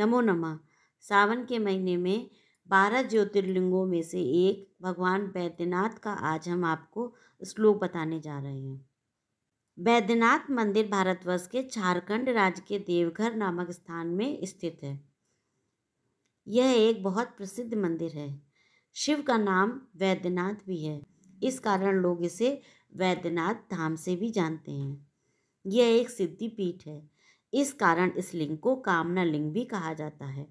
नमो नमः सावन के महीने में बारह ज्योतिर्लिंगों में से एक भगवान बैद्यनाथ का आज हम आपको श्लोक बताने जा रहे हैं बैद्यनाथ मंदिर भारतवर्ष के झारखंड राज्य के देवघर नामक स्थान में स्थित है यह एक बहुत प्रसिद्ध मंदिर है शिव का नाम वैद्यनाथ भी है इस कारण लोग इसे वैद्यनाथ धाम से भी जानते हैं यह एक सिद्धि पीठ है इस कारण इस लिंग को कामना लिंग भी कहा जाता है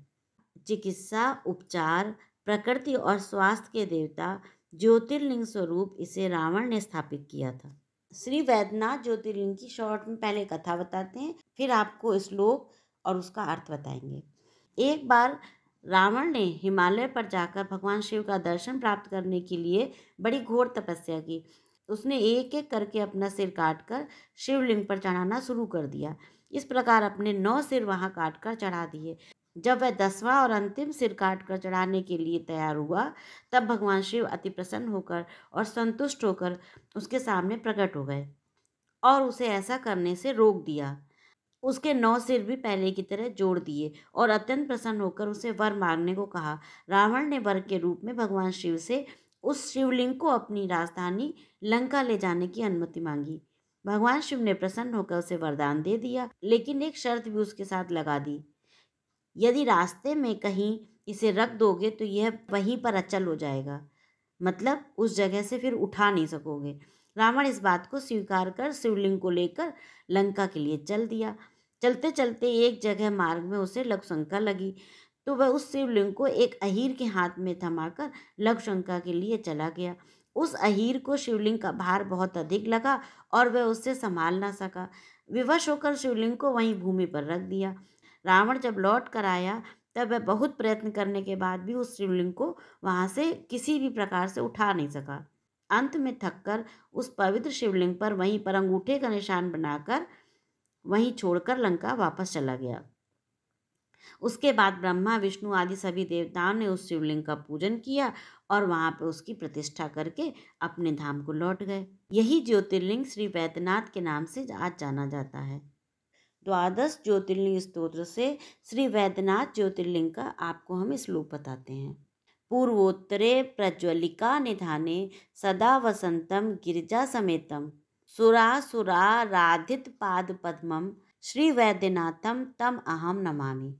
चिकित्सा उपचार प्रकृति और स्वास्थ्य के देवता ज्योतिर्लिंग स्वरूप इसे रावण ने स्थापित किया था श्री वैद्यनाथ ज्योतिर्लिंग की शॉर्ट में पहले कथा बताते हैं फिर आपको श्लोक और उसका अर्थ बताएंगे एक बार रावण ने हिमालय पर जाकर भगवान शिव का दर्शन प्राप्त करने के लिए बड़ी घोर तपस्या की उसने एक एक करके अपना सिर काट कर शिवलिंग पर चढ़ाना शुरू कर दिया इस प्रकार अपने नौ सिर वहाँ काट कर चढ़ा दिए जब वह दसवां और अंतिम सिर काट कर चढ़ाने के लिए तैयार हुआ तब भगवान शिव अति प्रसन्न होकर और संतुष्ट होकर उसके सामने प्रकट हो गए और उसे ऐसा करने से रोक दिया उसके नौ सिर भी पहले की तरह जोड़ दिए और अत्यंत प्रसन्न होकर उसे वर मांगने को कहा रावण ने वर के रूप में भगवान शिव से उस शिवलिंग को अपनी राजधानी लंका ले जाने की अनुमति मांगी भगवान शिव ने प्रसन्न होकर उसे वरदान दे दिया लेकिन एक शर्त भी उसके साथ लगा दी यदि रास्ते में कहीं इसे रख दोगे तो यह वहीं पर अचल हो जाएगा मतलब उस जगह से फिर उठा नहीं सकोगे रावण इस बात को स्वीकार कर शिवलिंग को लेकर लंका के लिए चल दिया चलते चलते एक जगह मार्ग में उसे लघुशंका लगी तो वह उस शिवलिंग को एक अहीर के हाथ में थमाकर लघुशंका के लिए चला गया उस अहीर को शिवलिंग का भार बहुत अधिक लगा और वह उससे संभाल ना सका विवश होकर शिवलिंग को वहीं भूमि पर रख दिया रावण जब लौट कर आया तब वह बहुत प्रयत्न करने के बाद भी उस शिवलिंग को वहाँ से किसी भी प्रकार से उठा नहीं सका अंत में थककर उस पवित्र शिवलिंग पर वहीं पर अंगूठे का निशान बनाकर वहीं छोड़कर लंका वापस चला गया उसके बाद ब्रह्मा विष्णु आदि सभी देवताओं ने उस शिवलिंग का पूजन किया और वहाँ पर उसकी प्रतिष्ठा करके अपने धाम को लौट गए यही ज्योतिर्लिंग श्री वैद्यनाथ के नाम से आज जाना जाता है द्वादश ज्योतिर्लिंग स्तोत्र से श्री वैद्यनाथ ज्योतिर्लिंग का आपको हम श्लोक बताते हैं पूर्वोत्तरे प्रज्वलिका निधाने सदा वसंतम गिरिजा समेतम सुरा राधित पाद पद्मम श्री वैद्यनाथम तम अहम नमामि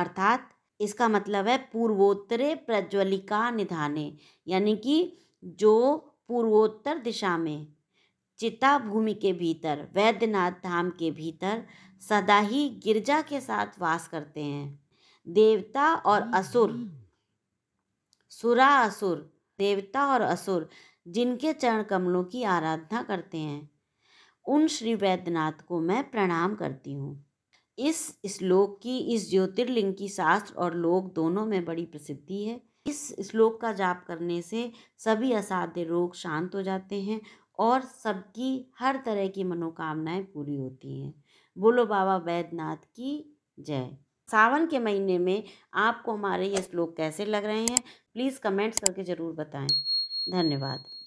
अर्थात इसका मतलब है पूर्वोत्तरे प्रज्वलिका निधाने यानी कि जो पूर्वोत्तर दिशा में चिता भूमि के भीतर वैद्यनाथ धाम के भीतर सदा ही गिरजा के साथ वास करते हैं देवता और असुर हम्म। सुरा असुर देवता और असुर जिनके चरण कमलों की आराधना करते हैं उन श्री वैद्यनाथ को मैं प्रणाम करती हूँ इस श्लोक की इस ज्योतिर्लिंग की शास्त्र और लोक दोनों में बड़ी प्रसिद्धि है इस श्लोक का जाप करने से सभी असाध्य रोग शांत हो जाते हैं और सबकी हर तरह की मनोकामनाएं पूरी होती हैं बोलो बाबा वैद्यनाथ की जय सावन के महीने में आपको हमारे ये श्लोक कैसे लग रहे हैं प्लीज़ कमेंट्स करके ज़रूर बताएं धन्यवाद